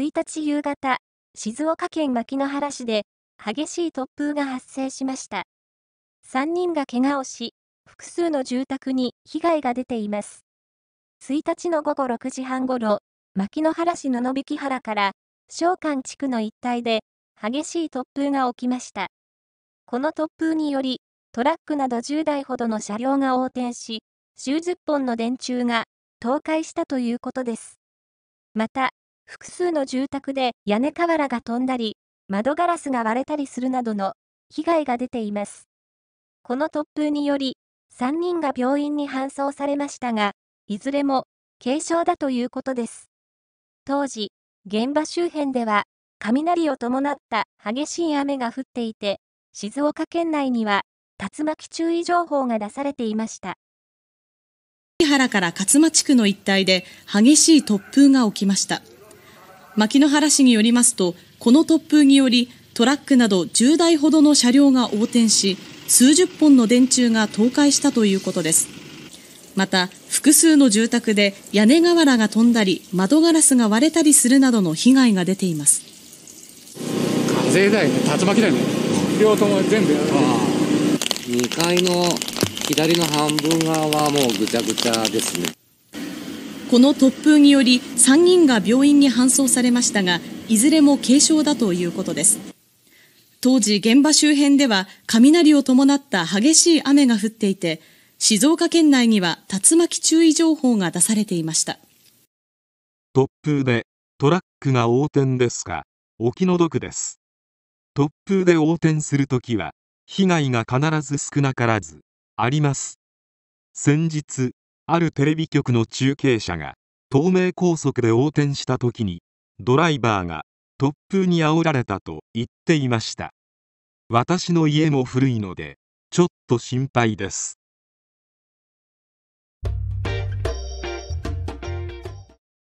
1日夕方、静岡県牧之原市で激しい突風が発生しました。3人が怪我をし、複数の住宅に被害が出ています。1日の午後6時半ごろ、牧之原市野々引原から召喚地区の一帯で激しい突風が起きました。この突風により、トラックなど10台ほどの車両が横転し、数十本の電柱が倒壊したということです。また、複数の住宅で屋根瓦が飛んだり、窓ガラスが割れたりするなどの被害が出ています。この突風により、3人が病院に搬送されましたが、いずれも軽傷だということです。当時、現場周辺では、雷を伴った激しい雨が降っていて、静岡県内には竜巻注意情報が出されていました。原から勝間地区の一帯で激しい突風が起きました。牧之原市によりますと、この突風により、トラックなど10台ほどの車両が横転し、数十本の電柱が倒壊したということです。また、複数の住宅で屋根瓦が飛んだり、窓ガラスが割れたりするなどの被害が出ています。風だね、竜巻だよね。両方とも全部やる。2階の左の半分側はもうぐちゃぐちゃですね。この突風により3人が病院に搬送されましたが、いずれも軽傷だということです。当時、現場周辺では雷を伴った激しい雨が降っていて、静岡県内には竜巻注意情報が出されていました。突風でトラックが横転ですか、お気の毒です。突風で横転するときは、被害が必ず少なからず、あります。先日、あるテレビ局の中継車が東名高速で横転した時にドライバーが突風に煽られたと言っていました私の家も古いのでちょっと心配です